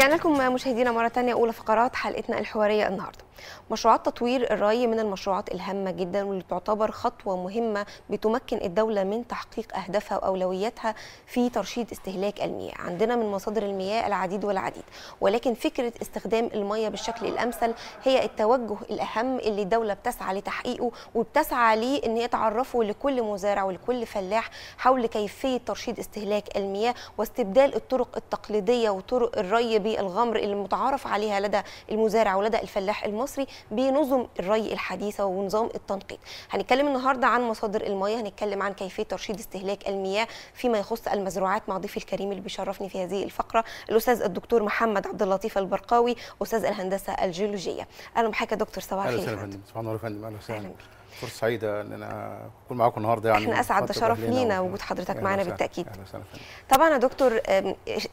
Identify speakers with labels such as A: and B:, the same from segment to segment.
A: رجعنا لكم مشاهدينا مرة تانية أولى فقرات حلقتنا الحوارية النهاردة مشروعات تطوير الري من المشروعات الهامة جدا واللي تعتبر خطوة مهمة بتمكن الدولة من تحقيق أهدافها وأولوياتها في ترشيد استهلاك المياه عندنا من مصادر المياه العديد والعديد ولكن فكرة استخدام المياه بالشكل الأمثل هي التوجه الأهم اللي الدولة بتسعى لتحقيقه وبتسعى ليه أن هي لكل مزارع ولكل فلاح حول كيفية ترشيد استهلاك المياه واستبدال الطرق التقليدية وطرق الري بالغمر اللي متعارف عليها لدى المزارع ولدى الفلاح المصري المصري بنظم الري الحديثه ونظام التنقيط هنتكلم النهارده عن مصادر المياه هنتكلم عن كيفيه ترشيد استهلاك المياه فيما يخص المزروعات مع ضيفي الكريم اللي بيشرفني في هذه الفقره الاستاذ الدكتور محمد عبد اللطيف البرقاوي استاذ الهندسه الجيولوجيه اهلا بحضرتك يا دكتور صباح الخير اهلا
B: وسهلا فندم فندم اهلا وسهلا فرصه سعيده ان انا اكون معاكم النهارده يعني احنا اسعد ده شرف لينا وجود حضرتك معانا بالتاكيد أهلا وسهلا
A: طبعا يا دكتور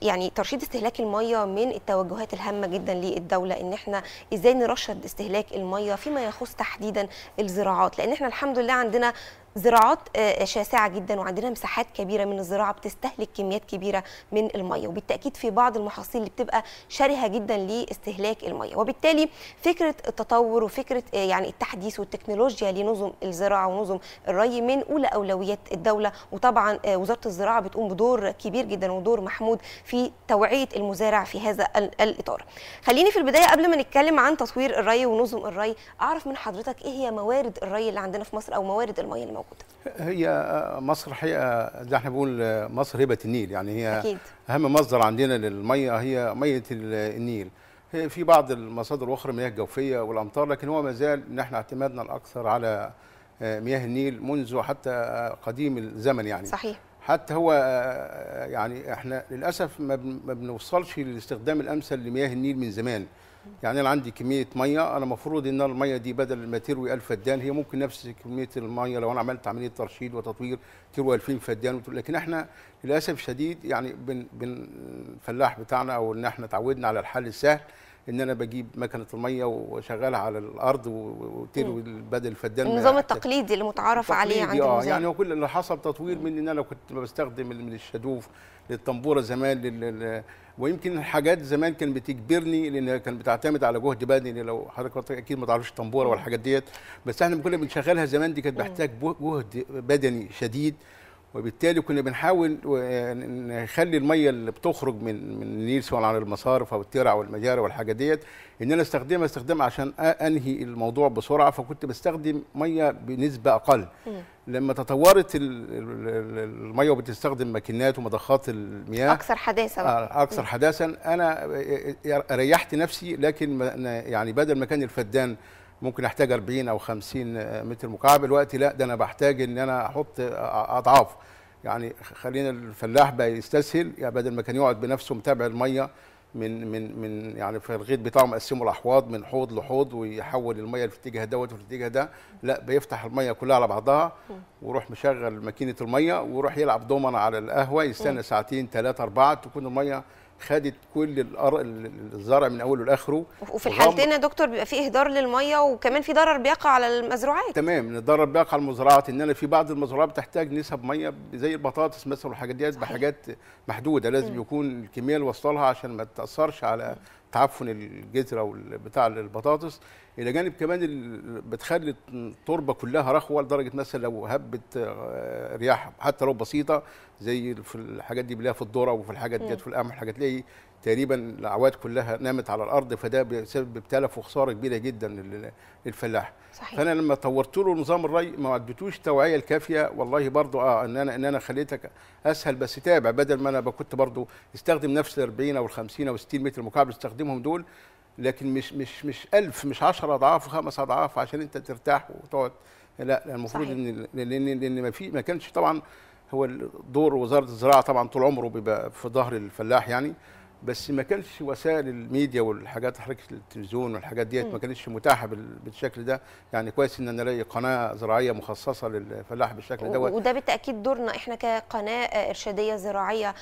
A: يعني ترشيد استهلاك الميه من التوجهات الهامه جدا للدوله ان احنا ازاي نرشد استهلاك الميه فيما يخص تحديدا الزراعات لان احنا الحمد لله عندنا زراعات آه، شاسعه جدا وعندنا مساحات كبيره من الزراعه بتستهلك كميات كبيره من الميه وبالتاكيد في بعض المحاصيل اللي بتبقى شرهه جدا لاستهلاك الميه وبالتالي فكره التطور وفكره آه، يعني التحديث والتكنولوجيا لنظم الزراعه ونظم الري من اولى اولويات الدوله وطبعا آه، وزاره الزراعه بتقوم بدور كبير جدا ودور محمود في توعيه المزارع في هذا الاطار خليني في البدايه قبل ما نتكلم عن تطوير الري ونظم الري اعرف من حضرتك ايه هي موارد الري اللي عندنا في مصر او موارد الميه اللي موجوده
B: موجوده هي آه، مصر حقيقه آه، زي احنا بنقول آه، مصر هبه النيل يعني هي أكيد. اهم مصدر عندنا للميه هي ميه النيل هي في بعض المصادر الاخرى مياه جوفيه والامطار لكن هو ما زال ان احنا اعتمادنا الاكثر على مياه النيل منذ حتى قديم الزمن يعني صحيح حتى هو يعني احنا للاسف ما بنوصلش للاستخدام الامثل لمياه النيل من زمان يعني انا عندي كميه ميه انا المفروض ان الميه دي بدل ما تروي 1000 فدان هي ممكن نفس كميه الميه لو انا عملت عمليه ترشيد وتطوير تروي 2000 فدان لكن احنا للاسف شديد يعني بن بن الفلاح بتاعنا او ان احنا اتعودنا على الحل السهل ان انا بجيب مكنه الميه واشغلها على الارض وتروي بدل الفدان النظام التقليدي
A: اللي متعارف عليه عند اه يعني
B: هو كل اللي حصل تطوير من ان انا كنت بستخدم من الشادوف للطنبوره زمان لل... ويمكن الحاجات زمان كانت بتجبرني لان كانت بتعتمد على جهد بدني لو حضرتك اكيد ما تعرفش الطنبوره والحاجات ديت بس احنا كنا بنشغلها زمان دي كانت بتحتاج جهد بدني شديد وبالتالي كنا بنحاول آه، نخلي الميه اللي بتخرج من من النيل سواء على المصارف او الترع والمجاري والحاجه ديت ان انا استخدمها استخدام عشان انهي الموضوع بسرعه فكنت بستخدم ميه بنسبه اقل لما تطورت الميه وبتستخدم ماكينات ومضخات المياه اكثر حداثه بقى. آه، اكثر حداثا انا آه، ريحت نفسي لكن يعني بدل ما كان الفدان ممكن احتاج 40 او 50 متر مكعب دلوقتي لا ده انا بحتاج ان انا احط اضعاف يعني خلينا الفلاح بقى يستسهل يعني بدل ما كان يقعد بنفسه متابع الميه من من من يعني في الغيط بتاعه مقسمه الاحواض من حوض لحوض ويحول الميه في الاتجاه دوت وفي الاتجاه ده لا بيفتح الميه كلها على بعضها ويروح مشغل ماكينه الميه ويروح يلعب دومنا على القهوه يستنى ساعتين ثلاثه اربعه تكون الميه خدت كل الزرع من اوله لاخره وفي الحالتين
A: يا دكتور بيبقى في اهدار للميه وكمان في ضرر بيقع على المزروعات
B: تمام الضرر بيقع على المزروعات ان انا في بعض المزروعات بتحتاج نسب ميه زي البطاطس مثلا والحاجات دي بحاجات محدوده لازم م. يكون الكميه اللي وصلها عشان ما تاثرش على تعفن الجزره بتاع البطاطس الى جانب كمان بتخلي التربه كلها رخوه لدرجه مثلا لو هبت آه، رياح حتى لو بسيطه زي في الحاجات دي بلاها في الذره وفي الحاجات دي في القمح الحاجات دي تقريبا الاعواد كلها نامت على الارض فده بسبب تلف وخساره كبيره جدا للفلاح صحيح. فانا لما طورت له نظام الري ما ادتوش التوعيه الكافيه والله برضو اه ان انا ان انا خليتك اسهل بس تابع بدل ما انا كنت برضو استخدم نفس ال 40 او ال 50 او 60 متر مكعب استخدمهم دول لكن مش مش مش 1000 مش 10 اضعاف وخمس اضعاف عشان انت ترتاح وتقعد لا المفروض ان لان لان ما في ما كانش طبعا هو دور وزاره الزراعه طبعا طول عمره بيبقى في ظهر الفلاح يعني بس ما كانش وسائل الميديا والحاجات حركه التلفزيون والحاجات ديت ما كانتش متاحه بالشكل ده يعني كويس ان انا الاقي قناه زراعيه مخصصه للفلاح بالشكل دوت وده
A: بالتاكيد دورنا احنا كقناه آه، ارشاديه زراعيه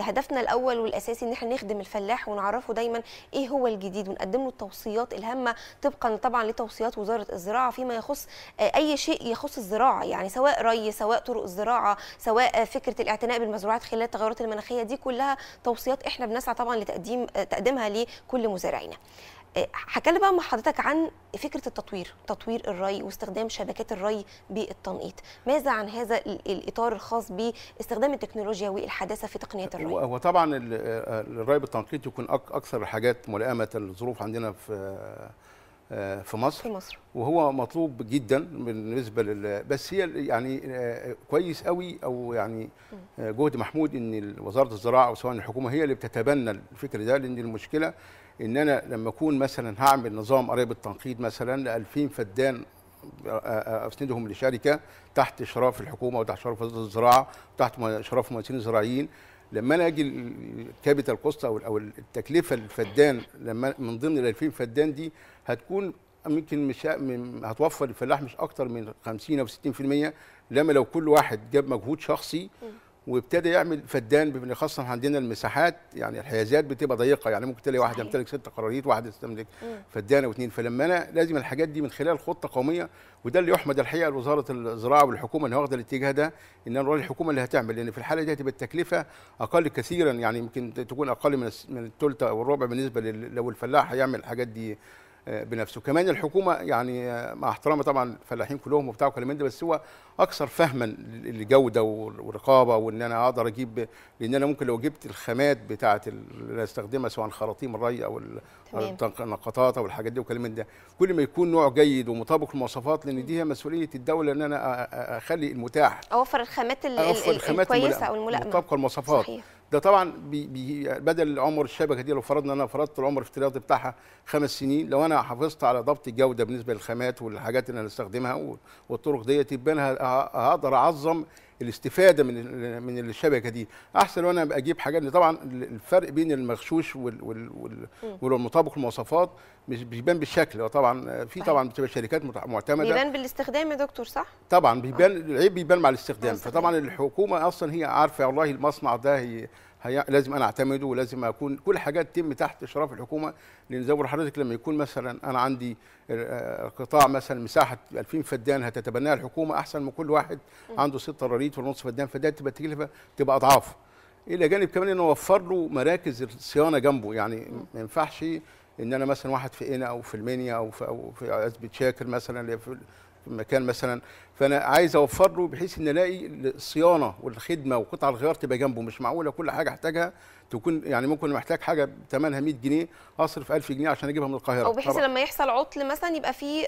A: هدفنا الاول والاساسي ان احنا نخدم الفلاح ونعرفه دايما ايه هو الجديد ونقدم له التوصيات الهامه طبقا طبعا لتوصيات وزاره الزراعه فيما يخص آه، اي شيء يخص الزراعه يعني سواء ري سواء طرق الزراعه سواء آه، فكره الاعتناء بالمزروعات خلال التغيرات المناخيه دي كلها توصيات احنا بنسعى طبعا لتقديم تقديمها لكل مزارعينا هكلم آه، بقى مع حضرتك عن فكره التطوير تطوير الري واستخدام شبكات الري بالتنقيط ماذا عن هذا الاطار الخاص باستخدام التكنولوجيا والحداثه في تقنية الري
B: هو طبعا آه، الري بالتنقيط يكون اكثر الحاجات ملائمه الظروف عندنا في آه، في مصر في مصر وهو مطلوب جدا بالنسبه لل بس هي يعني آه، كويس قوي او يعني آه، جهد محمود ان وزاره الزراعه او سواء الحكومه هي اللي بتتبنى الفكر ده لان المشكله ان انا لما اكون مثلا هعمل نظام قريب التنقيط مثلا ل 2000 فدان اسندهم لشركه تحت اشراف الحكومه وتحت اشراف وزاره الزراعه وتحت اشراف مهندسين زراعيين لما انا اجي الكابيتال كوست او او التكلفه للفدان لما من ضمن ال 2000 فدان دي هتكون ممكن مش هتوفر الفلاح مش اكتر من 50 او 60% لما لو كل واحد جاب مجهود شخصي وابتدى يعمل فدان بالاخص عندنا المساحات يعني الحيازات بتبقى ضيقه يعني ممكن تلاقي واحد يمتلك ست قراريط واحد يستملك فدان او اثنين فلما انا لازم الحاجات دي من خلال خطه قوميه وده اللي يحمد الحقيقه لوزاره الزراعه والحكومه انها واخده الاتجاه ده ان انا الحكومه اللي هتعمل لان في الحاله دي هتبقى التكلفه اقل كثيرا يعني يمكن تكون اقل من من الثلث او الربع بالنسبه لو الفلاح هيعمل الحاجات دي بنفسه كمان الحكومه يعني مع احترامي طبعا الفلاحين كلهم وبتاع وكلام من ده بس هو اكثر فهما للجوده والرقابه وان انا اقدر اجيب لان انا ممكن لو جبت الخامات بتاعه اللي استخدمها سواء خراطيم الري او النقطات او الحاجات دي وكلام من ده كل ما يكون نوع جيد ومطابق للمواصفات لان دي هي مسؤوليه الدوله ان انا اخلي المتاح
A: اوفر الخامات, الخامات الكويسه او الملائمه مطابقه
B: للمواصفات صحيح ده طبعا بي بي بدل عمر الشبكه دي لو فرضنا انا فرضت العمر الافتراضي بتاعها خمس سنين لو انا حافظت على ضبط الجوده بالنسبه للخامات والحاجات اللي انا استخدمها والطرق ديت يبقى انا هقدر اعظم الاستفاده من من الشبكه دي احسن وانا اجيب حاجات طبعا الفرق بين المغشوش وال والمطابق المواصفات مش بيبان بالشكل طبعا في طبعا بتبقى شركات معتمده بيبان
A: بالاستخدام يا دكتور صح؟
B: طبعا بيبان العيب بيبان مع الاستخدام فطبعا الحكومه اصلا هي عارفه والله المصنع ده هي هي لازم انا اعتمده ولازم اكون كل حاجات تتم تحت اشراف الحكومه لان زي ما حضرتك لما يكون مثلا انا عندي آه، قطاع مثلا مساحه 2000 فدان هتتبناها الحكومه احسن من كل واحد عنده 6 راريت ونص فدان فده تبقى تكلفه تبقى اضعاف الى جانب كمان انه وفر له مراكز الصيانه جنبه يعني ما ينفعش ان انا مثلا واحد في قنا او في المنيا او في او في عزبه شاكر مثلا اللي في في مكان مثلا فانا عايز اوفر له بحيث ان الاقي الصيانه والخدمه وقطع الغيار تبقى جنبه مش معقوله كل حاجه احتاجها تكون يعني ممكن محتاج حاجه ثمنها 100 جنيه اصرف 1000 جنيه عشان اجيبها من القاهره او بحيث لما
A: يحصل عطل مثلا يبقى في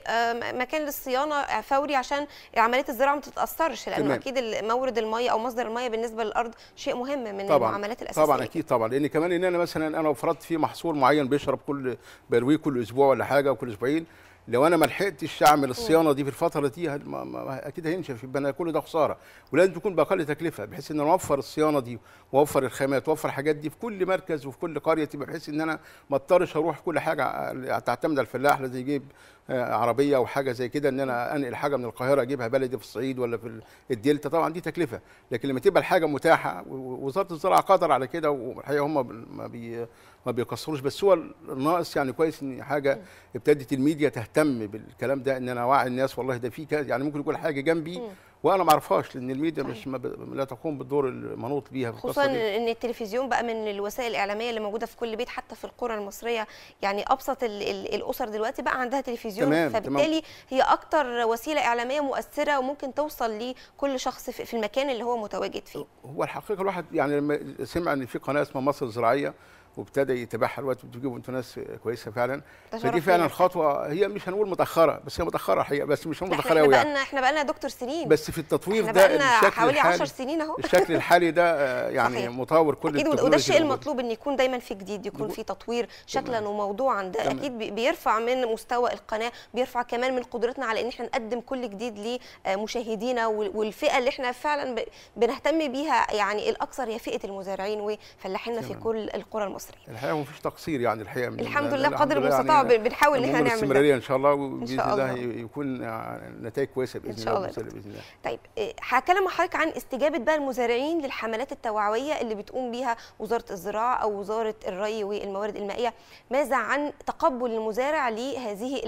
A: مكان للصيانه فوري عشان عمليه الزراعه ما تتاثرش لانه تمام. اكيد مورد الميه او مصدر الميه بالنسبه للارض شيء مهم من طبعًا المعاملات الاساسيه
B: طبعا اكيد طبعا لان كمان ان انا مثلا انا لو فرضت في محصول معين بيشرب كل برويه كل اسبوع ولا حاجه وكل اسبوعين لو انا ما لحقتش اعمل الصيانه دي في الفتره دي ما ما اكيد هينشف يبقى انا كل ده خساره ولازم تكون باقل تكلفه بحيث ان انا اوفر الصيانه دي واوفر الخامات واوفر الحاجات دي في كل مركز وفي كل قريه تبقى بحيث ان انا ما اضطرش اروح كل حاجه تعتمد على الفلاح لازم يجيب آه، عربيه او حاجه زي كده ان انا انقل حاجه من القاهره اجيبها بلدي في الصعيد ولا في الدلتا طبعا دي تكلفه لكن لما تبقى الحاجه متاحه وزاره الزراعه قادره على كده والحقيقه هم ما بي ما بيكسروش بس هو الناقص يعني كويس ان حاجه ابتدت الميديا تهتم بالكلام ده ان انا اوعي الناس والله ده في كذا يعني ممكن يكون حاجه جنبي وانا ما اعرفهاش لان الميديا مش ما لا تقوم بالدور المنوط بيها في خصوصا دي.
A: ان التلفزيون بقى من الوسائل الاعلاميه اللي موجوده في كل بيت حتى في القرى المصريه يعني ابسط الـ الـ الاسر دلوقتي بقى عندها تلفزيون تمام فبالتالي تمام. هي اكتر وسيله اعلاميه مؤثره وممكن توصل لكل شخص في المكان اللي هو متواجد فيه
B: هو الحقيقه الواحد يعني لما سمع ان في قناه اسمها مصر الزراعيه وابتدى يتبعها الوقت بتجيبوا انتوا ناس كويسه فعلا فدي فعلا خطوه هي مش هنقول متاخره بس هي متاخره حقيقه بس مش متاخره قوي يعني
A: احنا بقى لنا دكتور سنين بس في التطوير ده لنا حوالي 10 سنين اهو الشكل
B: الحالي ده آه، يعني صحيح. مطور كل اكيد وده الشيء المطلوب
A: ان يكون دايما في جديد يكون في تطوير شكلا وموضوعا ده اكيد بيرفع من مستوى القناه بيرفع كمان من قدرتنا على ان احنا نقدم كل جديد لمشاهدينا والفئه اللي احنا فعلا بنهتم بيها يعني الاكثر هي فئه المزارعين وفلاحينا في كل القرى المصريه المصري
B: الحقيقه مفيش تقصير يعني الحقيقه من الحمد لله قدر يعني المستطاع يعني بنحاول ان احنا نعمل استمراريه ان شاء الله وباذن الله يكون آه، نتائج كويسه باذن الله الله, الله. باذن الله
A: طيب آه، هكلم حضرتك عن استجابه بقى المزارعين للحملات التوعويه اللي بتقوم بيها وزاره الزراعه او وزاره الري والموارد المائيه ماذا عن تقبل المزارع لهذه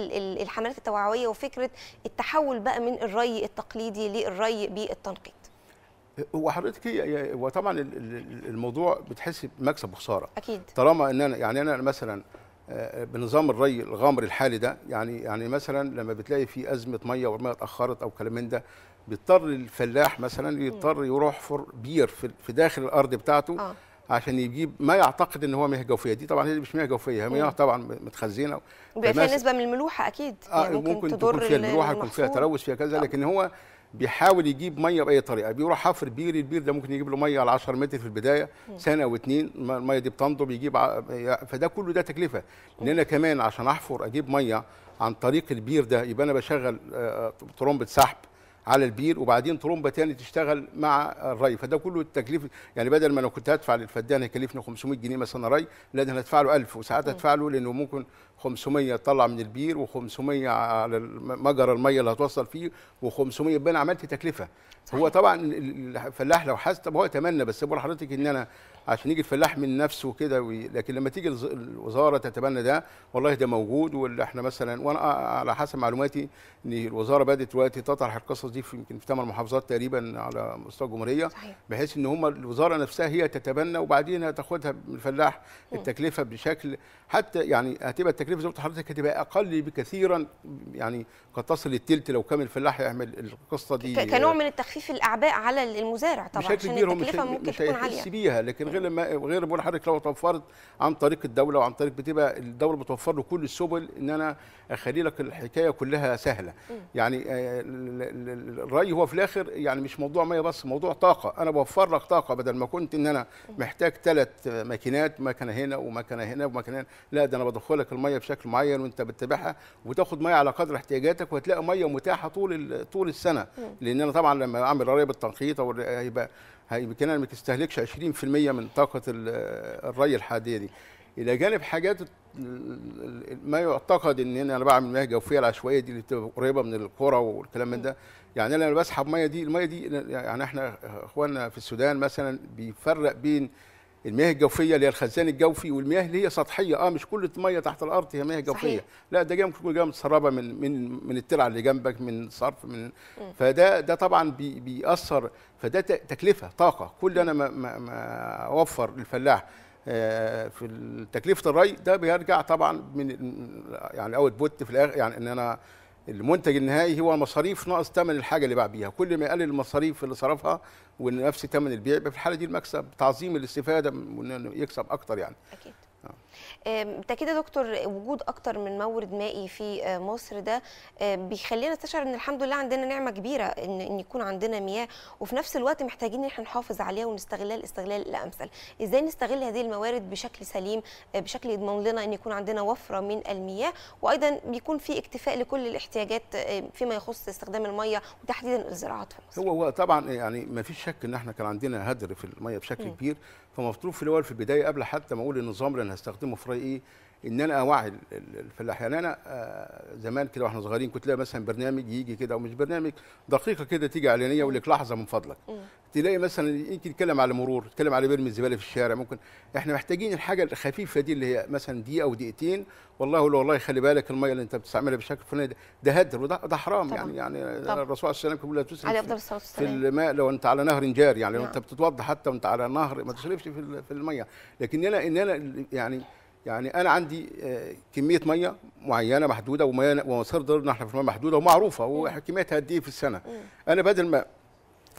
A: الحملات التوعويه وفكره التحول بقى من الري التقليدي للري بالتنقيط
B: وحضرتك هي وطبعا الموضوع بتحس بمكسب وخساره اكيد طالما ان انا يعني انا مثلا آه، بنظام الري الغامر الحالي ده يعني يعني مثلا لما بتلاقي في ازمه ميه والميه اتاخرت او كلام من ده بيضطر الفلاح مثلا يضطر يروح فر بير في داخل الارض بتاعته آه. عشان يجيب ما يعتقد ان هو مياه جوفيه دي طبعا هي مش مياه جوفيه هي مياه طبعا متخزنه وبيبقى فيها نسبه
A: من الملوحه اكيد آه يعني ممكن, ممكن تضر تكون فيها الملوحه يكون فيها تلوث
B: فيها كذا آه. لكن هو بيحاول يجيب ميه باي طريقه بيروح حفر بير البير ده ممكن يجيب له ميه على 10 متر في البدايه سنه او اتنين الميه دي بتنضب يجيب ع... فده كله ده تكلفه ان انا كمان عشان احفر اجيب ميه عن طريق البير ده يبقى انا بشغل آه، آه، طرمبه سحب على البير وبعدين طرمبه تاني تشتغل مع الري فده كله التكليف يعني بدل ما انا كنت هدفع للفدان هيكلفني 500 جنيه مثلا ري لا ده هدفع له 1000 وساعات هدفع له لانه ممكن 500 طلع من البير و500 على مجرى الميه اللي هتوصل فيه و500 بين انا عملت تكلفه صحيح. هو طبعا الفلاح لو حس طب هو يتمنى بس بقول لحضرتك ان انا عشان يجي الفلاح من نفسه كده وي... لكن لما تيجي الوزاره تتبنى ده والله ده موجود واللي احنا مثلا وانا على حسب معلوماتي ان الوزاره بدات دلوقتي تطرح القصص دي يمكن في ثمان محافظات تقريبا على مستوى الجمهوريه صحيح. بحيث ان هم الوزاره نفسها هي تتبنى وبعدين هتاخدها من الفلاح التكلفه بشكل حتى يعني هتبقى التكلفه زي ما حضرتك هتبقى اقل بكثيرا يعني قد تصل للثلث لو كان الفلاح يعمل القصه دي كنوع من
A: التخفيف الاعباء على المزارع طبعا بشكل كبير عشان التكلفه ممكن مش تكون عاليه
B: بيها لكن غير غير بقول لحضرتك لو توفرت عن طريق الدوله وعن طريق بتبقى الدوله بتوفر له كل السبل ان انا اخلي لك الحكايه كلها سهله يعني آه، الري هو في الاخر يعني مش موضوع ميه بس موضوع طاقه انا بوفر لك طاقه بدل ما كنت ان انا محتاج ثلاث ماكينات مكنه هنا ومكنه هنا ومكنه هنا لا ده انا لك الميه بشكل معين وانت بتتابعها وتاخد ميه على قدر احتياجاتك وهتلاقي ميه متاحه طول طول السنه لان انا طبعا لما اعمل ري بالتنقيط او هيبقى يمكن ما تستهلكش 20% من طاقه الري الحاديه دي الى جانب حاجات ما يعتقد ان انا بعمل مياه جوفيه العشوائيه دي اللي بتبقى قريبه من القرى والكلام من ده يعني انا لما بسحب ميه دي الميه دي يعني احنا اخواننا في السودان مثلا بيفرق بين المياه الجوفيه اللي هي الخزان الجوفي والمياه اللي هي سطحيه اه مش كل الميه تحت الارض هي مياه جوفيه صحيح. لا ده جاي ممكن تكون جايه متسربه من من من الترعه اللي جنبك من صرف من فده ده طبعا بي بيأثر فده تكلفه طاقه كل انا ما, ما, ما اوفر للفلاح آه، في تكلفه الري ده بيرجع طبعا من يعني اوت بوت في الاخر يعني ان انا المنتج النهائي هو مصاريف ناقص ثمن الحاجه اللي باع بيها كل ما يقلل المصاريف اللي صرفها ونفس ثمن البيع يبقى في الحاله دي المكسب تعظيم الاستفاده وانه يكسب اكتر يعني اكيد آه.
A: بالتاكيد يا دكتور وجود اكتر من مورد مائي في آه، مصر ده آه، بيخلينا نستشعر ان الحمد لله عندنا نعمه كبيره ان يكون عندنا مياه وفي نفس الوقت محتاجين ان احنا نحافظ عليها ونستغلها الاستغلال الامثل ازاي نستغل هذه الموارد بشكل سليم آه، بشكل يضمن لنا ان يكون عندنا وفره من المياه وايضا بيكون في اكتفاء لكل الاحتياجات فيما يخص استخدام الميه وتحديدا الزراعات في
B: مصر هو طبعا يعني ما فيش شك ان احنا كان عندنا هدر في الميه بشكل م. كبير فمفروض في الاول في البدايه قبل حتى ما اقول النظام اللي انا هستخدمه مفرقي ان انا اوعي الفلاح يعني انا آه، زمان كده واحنا صغيرين كنت لاقي مثلا برنامج يجي كده ومش برنامج دقيقه كده تيجي اعلانيه يقول لك لحظه من فضلك تلاقي مثلا يمكن يتكلم على مرور يتكلم على بيرمي الزباله في الشارع ممكن احنا محتاجين الحاجه الخفيفه دي اللي هي مثلا دقيقه او دقيقتين والله لو والله خلي بالك الميه اللي انت بتستعملها بالشكل الفلاني ده هدر وده ده حرام طبعا. يعني يعني طبعا. الرسول صلى الله عليه وسلم لا تسرف في الماء لو انت على نهر جار يعني لو نعم. انت بتتوضى حتى وانت على نهر ما تشربش في الميه لكن انا ان انا يعني يعني انا عندي آه، كميه ميه معينه محدوده ومصادر ضربنا احنا في الميه محدوده ومعروفه وكميتها قد ايه في السنه انا بدل ما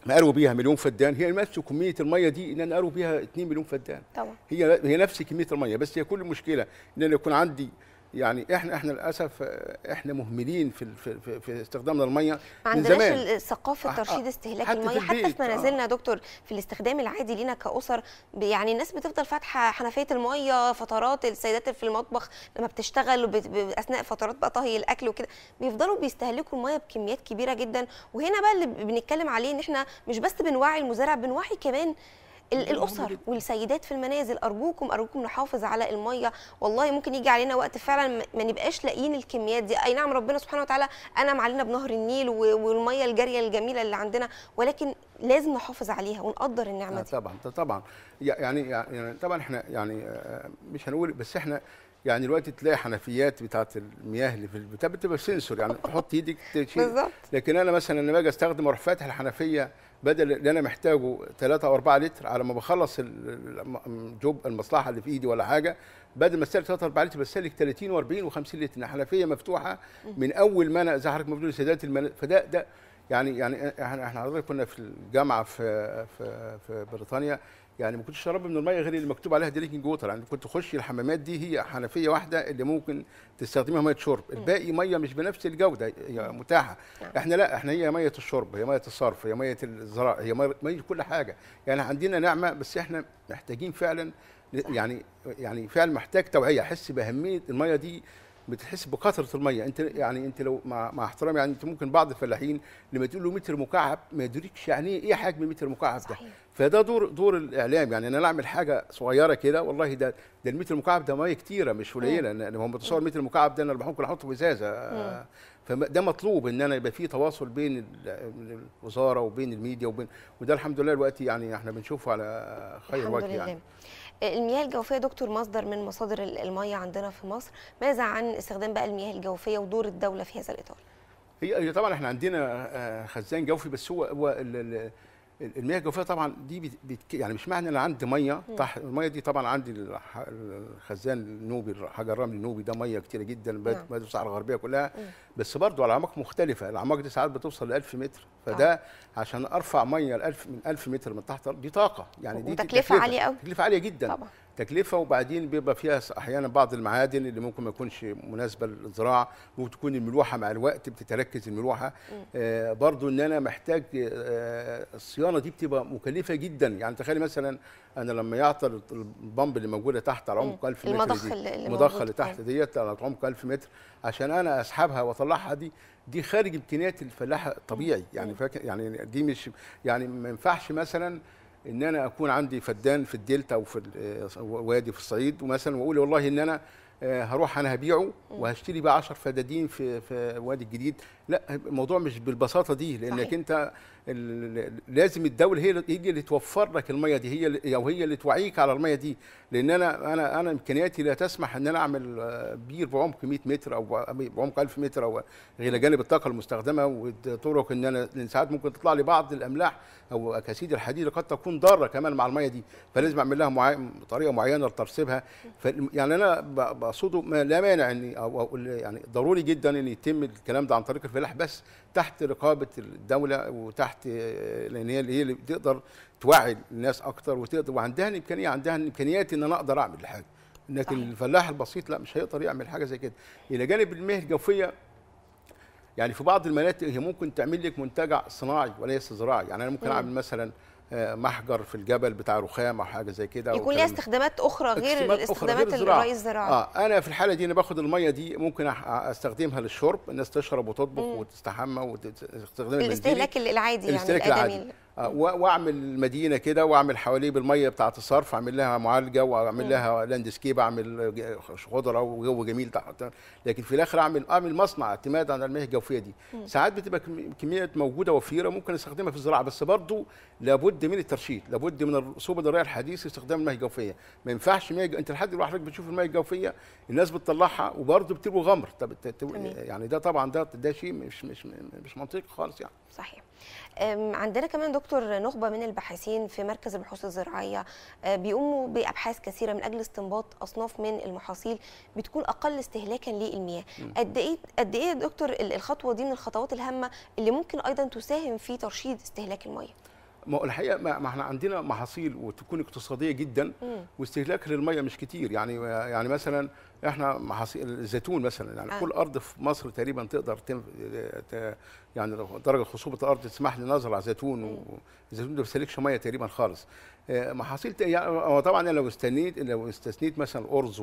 B: ما اروي بيها مليون فدان هي نفس كميه الميه دي ان انا اروي بيها 2 مليون فدان طبعا هي هي نفس كميه الميه بس هي كل المشكله ان انا يكون عندي يعني احنا احنا للاسف احنا مهملين في في, في استخدامنا للميه ما عندناش
A: ثقافه أه، أه، ترشيد استهلاك الميه حتى في منازلنا أه. يا دكتور في الاستخدام العادي لينا كاسر يعني الناس بتفضل فاتحه حنفيه الميه فترات السيدات في المطبخ لما بتشتغل اثناء فترات بقى طهي الاكل وكده بيفضلوا بيستهلكوا الميه بكميات كبيره جدا وهنا بقى اللي بنتكلم عليه ان احنا مش بس بنوعي المزارع بنوعي كمان الاسر والسيدات في المنازل ارجوكم ارجوكم نحافظ على الميه والله ممكن يجي علينا وقت فعلا ما نبقاش لاقيين الكميات دي اي نعم ربنا سبحانه وتعالى انعم علينا بنهر النيل والميه الجاريه الجميله اللي عندنا ولكن لازم نحافظ عليها ونقدر النعمه دي
B: طبعا طبعا يعني يعني طبعا احنا يعني آه، مش هنقول بس احنا يعني دلوقتي تلاقي حنفيات بتاعه المياه اللي في البتاع بتبقى سنسور يعني تحط ايدك تشيل بالظبط لكن انا مثلا لما باجي استخدم اروح فاتح الحنفيه بدل اللي انا محتاجه 3 او 4 لتر على ما بخلص الجوب المصلحه اللي في ايدي ولا حاجه بدل ما استهلك 3 4 لتر بستهلك 30 و40 و50 لتر الحنفيه مفتوحه من اول ما انا زي حضرتك ما بتقول فده ده يعني يعني احنا احنا حضرتك كنا في الجامعه في في, في بريطانيا يعني ما كنتش اشرب من الميه غير اللي مكتوب عليها دريكنج ووتر يعني كنت اخش الحمامات دي هي حنفيه واحده اللي ممكن تستخدمها ميه شرب الباقي ميه مش بنفس الجوده هي متاحه نعم. احنا لا احنا هي ميه الشرب هي ميه الصرف هي ميه الزراعه هي ميه كل حاجه يعني عندنا نعمه بس احنا محتاجين فعلا يعني يعني فعلا محتاج توعيه احس باهميه الميه دي بتحس بكثره الميه انت يعني انت لو مع, مع احترام يعني انت ممكن بعض الفلاحين لما تقول له متر مكعب ما يدركش يعني ايه حجم متر مكعب ده صحيح. فده دور دور الاعلام يعني انا اعمل حاجه صغيره كده والله ده ده المتر المكعب ده ميه كتيره مش قليله انا هو متصور متر مكعب ده انا ممكن احطه في ازازه فده مطلوب ان انا يبقى في تواصل بين الوزاره وبين الميديا وبين وده الحمد لله دلوقتي يعني احنا بنشوفه على خير وجه يعني
A: المياه الجوفيه دكتور مصدر من مصادر الميه عندنا في مصر ماذا عن استخدام بقى المياه الجوفيه ودور الدوله في هذا الاطار
B: هي طبعا احنا عندنا آه، خزان جوفي بس هو المياه الجوفيه طبعا دي بتك... يعني مش معنى ان عندي ميه تحت الميه دي طبعا عندي الخزان النوبي حجر الرمل النوبي ده ميه كتيره جدا بادئ الصحراء نعم. الغربيه كلها مم. بس برضو على اعماق مختلفه الاعماق دي ساعات بتوصل ل 1000 متر فده آه. عشان ارفع ميه ل 1000 من 1000 متر من تحت دي طاقه يعني دي تكلفه عاليه قوي تكلفه عاليه جدا طبعا. تكلفه وبعدين بيبقى فيها احيانا بعض المعادن اللي ممكن ما تكونش مناسبه للزراعه ممكن تكون الملوحه مع الوقت بتتركز الملوحه آه برضو ان انا محتاج آه الصيانه دي بتبقى مكلفه جدا يعني تخيلي مثلا انا لما يعطل البامب اللي موجوده تحت على عمق 1000 متر المضخ اللي, المضخه اللي تحت ديت على عمق 1000 متر عشان انا اسحبها واطلعها دي دي خارج امكانيات الفلاح الطبيعي يعني يعني دي مش يعني ما ينفعش مثلا ان انا اكون عندي فدان في الدلتا او في آه، وادي في الصعيد ومثلا واقول والله ان انا آه، هروح انا هبيعه وهشتري بقى 10 فدادين في في وادي الجديد لا الموضوع مش بالبساطه دي لانك صحيح. انت لازم الدوله هي اللي هي اللي توفر لك الميه دي هي اللي او هي اللي توعيك على الميه دي لان انا انا انا امكانياتي لا تسمح ان انا اعمل آه، بير بعمق 100 متر او بعمق 1000 متر او الى جانب الطاقه المستخدمه والطرق ان انا لان ساعات ممكن تطلع لي بعض الاملاح او اكاسيد الحديد قد تكون ضاره كمان مع الميه دي فلازم اعمل لها معي... طريقه معينه لترسيبها ف... يعني انا بقصده لا مانع ان أو يعني ضروري جدا ان يتم الكلام ده عن طريق الفلاح بس تحت رقابه الدوله وتحت لان هي اللي تقدر توعي الناس اكتر وتقدر وعندها الامكانيه عندها الامكانيات ان انا اقدر اعمل الحاجة لكن الفلاح البسيط لا مش هيقدر يعمل حاجه زي كده الى جانب المياه الجوفيه يعني في بعض المناطق هي ممكن تعمل لك منتجع صناعي وليس زراعي يعني انا ممكن اعمل مثلا محجر في الجبل بتاع رخام او حاجه زي كده يكون ليها
A: استخدامات اخرى غير استخدامات الاستخدامات اللي الزراعه اه
B: انا في الحاله دي انا باخد الميه دي ممكن استخدمها للشرب الناس تشرب وتطبخ وتستحمى وتستخدمها الاستهلاك
A: العادي يعني الاستهلاك العادي
B: واعمل مدينه كده واعمل حواليه بالميه بتاعه الصرف اعمل لها معالجه واعمل لها لاندسكيب اعمل خضره وجو جميل تحت لكن في الاخر اعمل اعمل مصنع اعتماد على المياه الجوفيه دي ساعات بتبقى كميات موجوده وفيره ممكن استخدمها في الزراعه بس برضه لابد من الترشيد لابد من الرسوب الزراعي الحديث استخدام المياه الجوفيه ما ينفعش مياه انت لحد الواحد حضرتك بتشوف المياه الجوفيه الناس بتطلعها وبرضه بتبقى غمر طب يعني ده طبعا ده ده شيء مش مش مش منطقي خالص يعني صحيح
A: عندنا كمان دكتور نخبه من الباحثين في مركز البحوث الزراعيه أه، بيقوموا بابحاث كثيره من اجل استنباط اصناف من المحاصيل بتكون اقل استهلاكا للمياه قد ايه قد ايه يا دكتور الخطوه دي من الخطوات الهامه اللي ممكن ايضا تساهم في ترشيد استهلاك المياه
B: ما الحقيقه ما احنا عندنا محاصيل وتكون اقتصاديه جدا واستهلاكها للميه مش كتير يعني يعني مثلا احنا الزيتون مثلا يعني آه. كل ارض في مصر تقريبا تقدر تم ت... يعني درجه خصوبه الارض تسمح لنا نزرع زيتون والزيتون ده ما بيستهلكش ميه تقريبا خالص آه، محاصيل يعني طبعا لو استنيت لو استثنيت مثلا الارز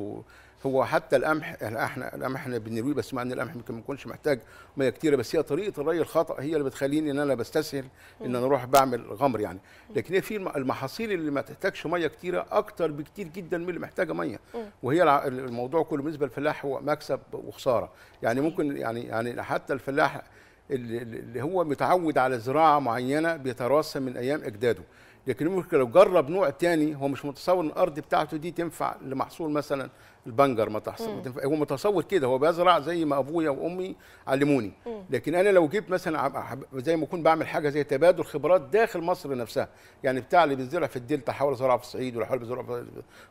B: هو حتى القمح يعني احنا القمح احنا بنروي بس مع ان القمح ممكن ما يكونش محتاج ميه كتيره بس هي طريقه الري الخطا هي اللي بتخليني ان انا بستسهل ان انا اروح بعمل غمر يعني لكن هي في المحاصيل اللي ما تحتاجش ميه كتيره اكتر بكتير جدا من اللي محتاجه ميه وهي الموضوع كله بالنسبه للفلاح هو مكسب وخساره يعني ممكن يعني يعني حتى الفلاح اللي هو متعود على زراعه معينه بيتراسم من ايام اجداده لكن ممكن لو جرب نوع تاني هو مش متصور ان الارض بتاعته دي تنفع لمحصول مثلا البنجر ما تحصل هو متصور كده هو بيزرع زي ما ابويا وامي علموني مم. لكن انا لو جبت مثلا زي ما اكون بعمل حاجه زي تبادل خبرات داخل مصر نفسها يعني بتاع اللي بيزرع في الدلتا حاول يزرع في الصعيد ولا حاول يزرع في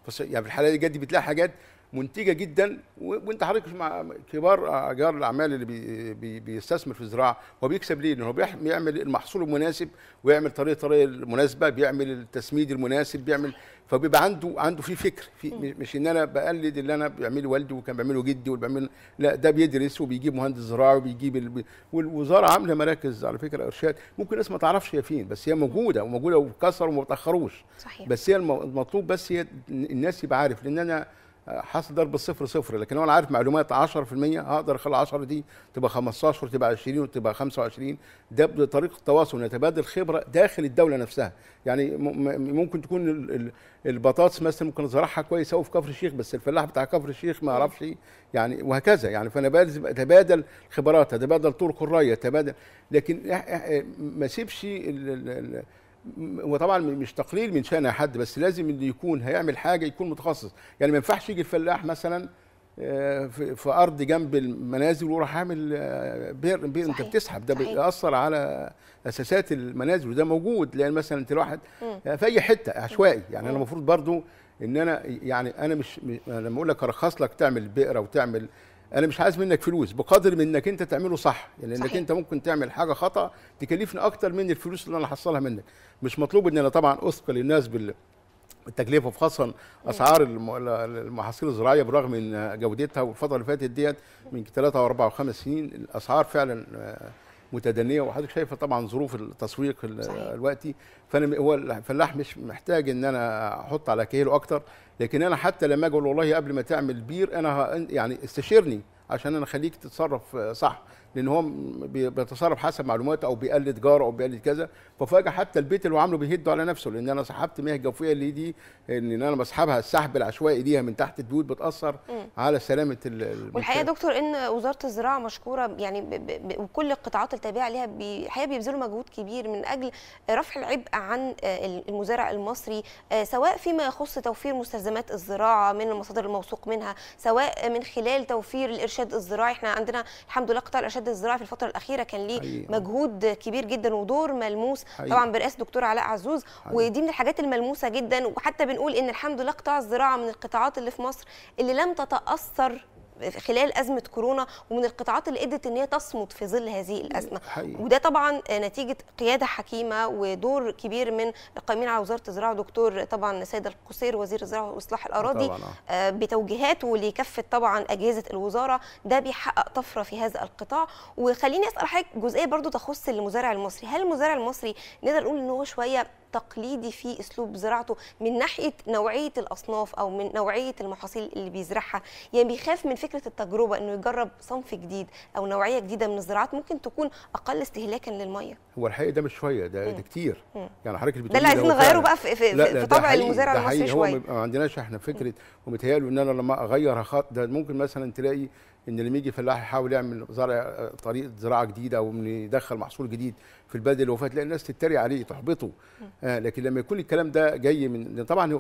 B: الصعيد يعني في الحاله دي بتلاقي حاجات منتجه جدا وانت حضرتك مع كبار اجار الاعمال اللي بي بي بيستثمر في الزراعه هو بيكسب ليه؟ لانه بيعمل المحصول المناسب ويعمل طريقه طريقه المناسبه بيعمل التسميد المناسب بيعمل فبيبقى عنده عنده في فكر في مش ان انا بقلد اللي انا بيعمله والدي وكان بيعمله جدي واللي بيعمله لا ده بيدرس وبيجيب مهندس زراعي وبيجيب ال... والوزاره عامله مراكز على فكره ارشاد ممكن الناس ما تعرفش هي فين بس هي موجوده وموجوده وكسر وما تاخروش صحيح بس هي المطلوب بس هي الناس يبقى عارف لان انا حصل ضرب الصفر صفر لكن لو انا عارف معلومات 10% هقدر اخلي 10 دي تبقى 15 تبقى 20 وتبقى 25 ده بطريقه تواصل نتبادل خبره داخل الدوله نفسها يعني ممكن تكون البطاطس مثلا ممكن ازرعها كويس قوي في كفر الشيخ بس الفلاح بتاع كفر الشيخ ما يعرفش إيه، يعني وهكذا يعني فانا لازم اتبادل خبرات اتبادل طرق الري اتبادل لكن ما اسيبش وطبعا مش تقليل من شأن حد بس لازم انه يكون هيعمل حاجه يكون متخصص يعني ما ينفعش يجي الفلاح مثلا آه، في ارض جنب المنازل وراح عامل آه، بئر بئر انت بتسحب ده بيأثر على اساسات المنازل وده موجود لان مثلا انت الواحد آه، في اي حته عشوائي يعني انا المفروض برضو ان انا يعني انا مش لما اقول لك ارخص لك تعمل بئر وتعمل انا مش عايز منك فلوس بقدر من انك انت تعمله صح يعني صحيح. انك انت ممكن تعمل حاجه خطا تكلفني اكتر من الفلوس اللي انا هحصلها منك مش مطلوب ان انا طبعا اثقل الناس بال التكلفه وخاصه اسعار المحاصيل الزراعيه برغم ان جودتها والفتره اللي فاتت ديت من 3 و4 و5 سنين الاسعار فعلا آه، متدنيه وحضرتك شايفه طبعا ظروف التسويق الوقتي فانا هو الفلاح مش محتاج ان انا احط على كيلو اكتر لكن انا حتى لما اجي والله قبل ما تعمل بير انا يعني استشيرني عشان انا اخليك تتصرف آه، صح لان هو بيتصرف حسب معلومات او بيقلد جاره او بيقلد كذا ففجاه حتى البيت اللي هو عامله بيهده على نفسه لان انا سحبت مياه جوفيه اللي دي ان انا بسحبها السحب العشوائي ليها من تحت البيوت بتاثر م. على سلامه المجتمع والحقيقه يا
A: دكتور ان وزاره الزراعه مشكوره يعني ب ب وكل القطاعات التابعه ليها الحقيقه بيبذلوا مجهود كبير من اجل رفع العبء عن آه، المزارع المصري آه، سواء فيما يخص توفير مستلزمات الزراعه من المصادر الموثوق منها سواء من خلال توفير الارشاد الارشاد الزراعي احنا عندنا الحمد لله قطاع الارشاد الزراعي في الفتره الاخيره كان ليه حقيقة. مجهود كبير جدا ودور ملموس حقيقة. طبعا برئاسه دكتور علاء عزوز حقيقة. ودي من الحاجات الملموسه جدا وحتى بنقول ان الحمد لله قطاع الزراعه من القطاعات اللي في مصر اللي لم تتاثر خلال ازمه كورونا ومن القطاعات اللي قدرت ان هي تصمد في ظل هذه الازمه حقيقة. وده طبعا نتيجه قياده حكيمه ودور كبير من القائمين على وزاره الزراعه دكتور طبعا السيد القصير وزير الزراعه واصلاح الاراضي طبعاً. آه. آه، بتوجيهاته لكافه طبعا اجهزه الوزاره ده بيحقق طفره في هذا القطاع وخليني اسال حضرتك جزئيه برضو تخص المزارع المصري هل المزارع المصري نقدر نقول ان هو شويه تقليدي في اسلوب زراعته من ناحيه نوعيه الاصناف او من نوعيه المحاصيل اللي بيزرعها يعني بيخاف من فكره التجربه انه يجرب صنف جديد او نوعيه جديده من الزراعات ممكن تكون اقل استهلاكا للميه
B: هو الحقيقه ده مش شويه ده, ده كتير مم. يعني حضرتك بتقول ده اللي عايزين نغيره بقى في, في, لا لا في طبع المزارع المصري شويه هو ما عندناش احنا فكره ومتهيأله ان انا لما اغير خط ده ممكن مثلا تلاقي ان لما يجي فلاح يحاول يعمل زرع طريقه زراعه جديده او يدخل محصول جديد في البلد اللي هو تلاقي الناس تتريق عليه تحبطه آه لكن لما يكون الكلام ده جاي من طبعا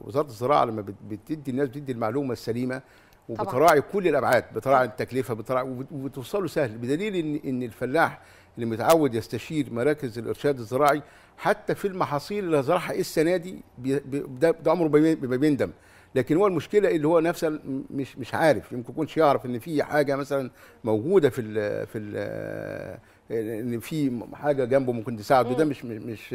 B: وزاره الزراعه لما بتدي الناس بتدي المعلومه السليمه وبتراعي كل الابعاد بتراعي التكلفه بتراعي وبتوصله سهل بدليل ان ان الفلاح اللي متعود يستشير مراكز الارشاد الزراعي حتى في المحاصيل اللي زرعها السنه دي ده عمره ما بيندم لكن هو المشكله اللي هو نفسه مش مش عارف يمكن يكونش يعرف ان في حاجه مثلا موجوده في الـ في الـ ان في حاجه جنبه ممكن تساعده ده مش مش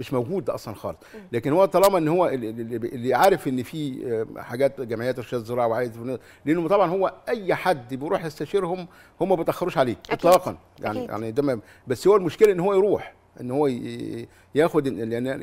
B: مش موجود اصلا خالص لكن هو طالما ان هو اللي عارف ان في آه، حاجات جمعيات ارشاد الزراعه وعايز لانه طبعا هو اي حد بيروح يستشيرهم هم ما بيتاخروش عليه اطلاقا يعني أكيد. يعني ده بس هو المشكله ان هو يروح ان هو ياخد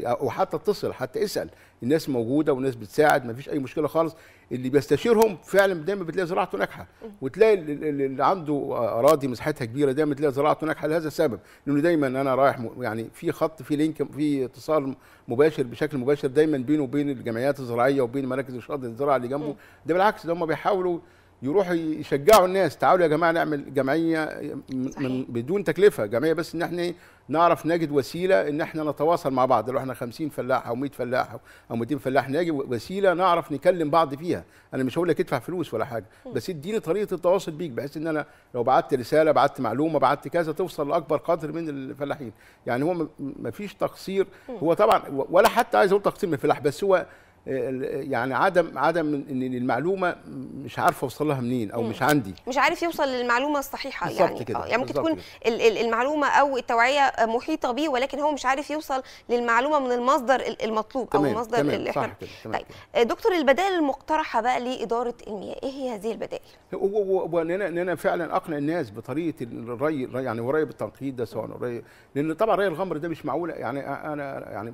B: او حتى اتصل حتى اسال الناس موجوده والناس بتساعد ما فيش اي مشكله خالص اللي بيستشيرهم فعلا دايما بتلاقي زراعته ناجحه وتلاقي اللي عنده اراضي مساحتها كبيره دايما بتلاقي زراعته ناجحه لهذا السبب لانه دايما انا رايح يعني في خط في لينك في اتصال مباشر بشكل مباشر دايما بينه وبين الجمعيات الزراعيه وبين مراكز الشرط الزراعه اللي جنبه ده بالعكس ده هم بيحاولوا يروحوا يشجعوا الناس تعالوا يا جماعه نعمل جمعيه من صحيح. بدون تكلفه جمعيه بس ان احنا نعرف نجد وسيله ان احنا نتواصل مع بعض لو احنا 50 فلاح او 100 فلاح او 200 فلاح نجد وسيله نعرف نكلم بعض فيها انا مش هقول لك ادفع فلوس ولا حاجه بس اديني طريقه التواصل بيك بحيث ان انا لو بعت رساله بعت معلومه بعت كذا توصل لاكبر قدر من الفلاحين يعني هو ما فيش تقصير هو طبعا ولا حتى عايز اقول تقصير من الفلاح بس هو يعني عدم عدم ان المعلومه مش عارفه اوصلها منين او مش عندي
A: مش عارف يوصل للمعلومه الصحيحه يعني كده. آه، يعني ممكن تكون كده. المعلومه او التوعيه محيطه بيه ولكن هو مش عارف يوصل للمعلومه من المصدر المطلوب تمام. او المصدر تمام. اللي احنا طيب كده. آه، دكتور البدائل المقترحه بقى لاداره المياه ايه هي هذه البدائل
B: وان انا ان انا فعلا اقنع الناس بطريقه الري يعني ورايا بالتنقيد ده سواء لان طبعا ري الغمر ده مش معقوله يعني انا يعني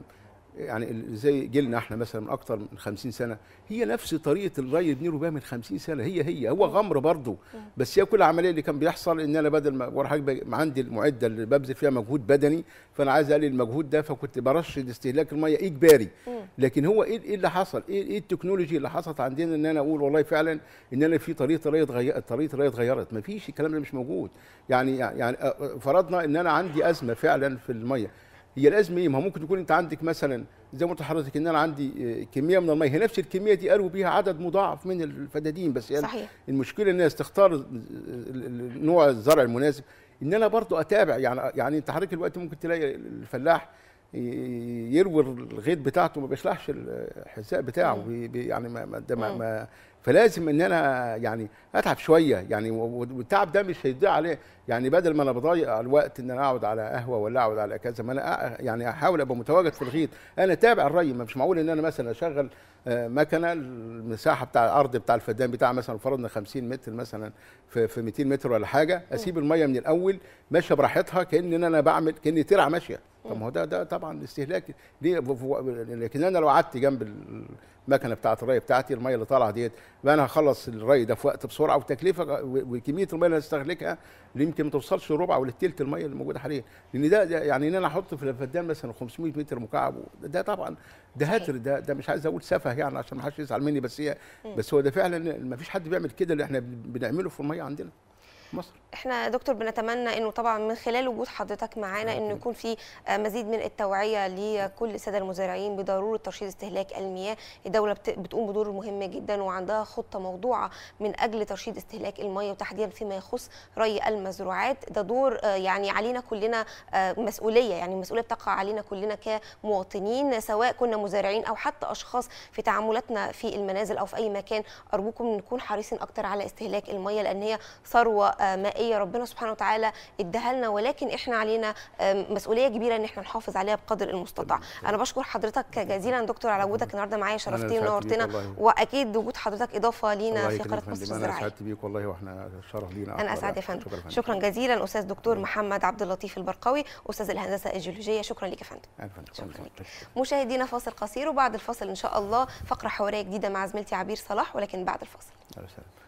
B: يعني زي جيلنا احنا مثلا من اكتر من 50 سنه هي نفس طريقه الري ابن بيها من 50 سنه هي هي هو غمر برضه بس هي كل العمليه اللي كان بيحصل ان انا بدل ما وراح عندي المعده اللي ببذل فيها مجهود بدني فانا عايز اقلل المجهود ده فكنت برشد استهلاك الميه اجباري لكن هو إيه،, ايه اللي حصل؟ ايه ايه التكنولوجي اللي حصلت عندنا ان انا اقول والله فعلا ان انا في طريقه الري اتغيرت طريقه الري اتغيرت ما فيش الكلام ده مش موجود يعني يعني آه، آه، فرضنا ان انا عندي ازمه فعلا في الميه هي الازمه ايه ما ممكن تكون انت عندك مثلا زي ما قلت لحضرتك ان انا عندي آه، كميه من الميه هي نفس الكميه دي قالوا بيها عدد مضاعف من الفدادين بس يعني صحيح. المشكله الناس تختار آه، آه، نوع الزرع المناسب ان انا برضو اتابع يعني يعني انت حضرتك دلوقتي ممكن تلاقي الفلاح يروي الغيط بتاعته ما بيخلعش الحذاء بتاعه يعني ما ده ما, ما فلازم ان انا يعني اتعب شويه يعني والتعب ده مش هيضيع عليه يعني بدل ما انا بضيع الوقت ان انا اقعد على قهوه ولا اقعد على كذا ما انا يعني احاول ابقى متواجد في الغيط انا تابع الري مش معقول ان انا مثلا اشغل آه، مكنه المساحه بتاع الارض بتاع الفدان بتاع مثلا فرضنا 50 متر مثلا في, في 200 متر ولا حاجه اسيب الميه من الاول ماشيه براحتها كان انا بعمل كاني ترعه ماشيه طب ما هو ده ده طبعا استهلاك ليه لكن انا لو قعدت جنب المكنه بتاعه الري بتاعتي الميه اللي طالعه ديت انا هخلص الري ده في وقت بسرعه وتكلفه وكميه الميه اللي هستهلكها يمكن ما توصلش لربع ولا للثلث الميه اللي موجوده حاليا لان ده يعني ان انا احط في الفدان مثلا 500 متر مكعب ده طبعا ده هتر ده ده مش عايز اقول سفه يعني عشان ما حدش يزعل مني بس هي بس هو ده فعلا ما فيش حد بيعمل كده اللي احنا بنعمله في الميه عندنا
A: مصر احنا يا دكتور بنتمنى انه طبعا من خلال وجود حضرتك معانا انه يكون في آه، مزيد من التوعيه لكل الساده المزارعين بضروره ترشيد استهلاك المياه الدوله بتقوم بدور مهم جدا وعندها خطه موضوعه من اجل ترشيد استهلاك المياه وتحديدا فيما يخص ري المزروعات ده دور آه، يعني علينا كلنا آه، مسؤوليه يعني المسؤوليه بتقع علينا كلنا كمواطنين سواء كنا مزارعين او حتى اشخاص في تعاملاتنا في المنازل او في اي مكان ارجوكم نكون حريصين اكتر على استهلاك المياه لان هي ثروه مائيه ربنا سبحانه وتعالى اداها لنا ولكن احنا علينا مسؤوليه كبيره ان احنا نحافظ عليها بقدر المستطاع انا بشكر حضرتك جزيلا دكتور على وجودك النهارده معايا شرفتين ونورتنا واكيد وجود حضرتك اضافه لينا في قناه مصر الزراعيه انا سعدت
B: بيك والله واحنا شرف لينا انا اسعد يا فندم شكرا, شكرا
A: جزيلا استاذ دكتور محمد عبد اللطيف البرقاوي استاذ الهندسه الجيولوجيه شكرا لك يا
B: فندم شكرا
A: مشاهدينا فاصل قصير وبعد الفاصل ان شاء الله فقره حواريه جديده مع زميلتي عبير صلاح ولكن بعد الفاصل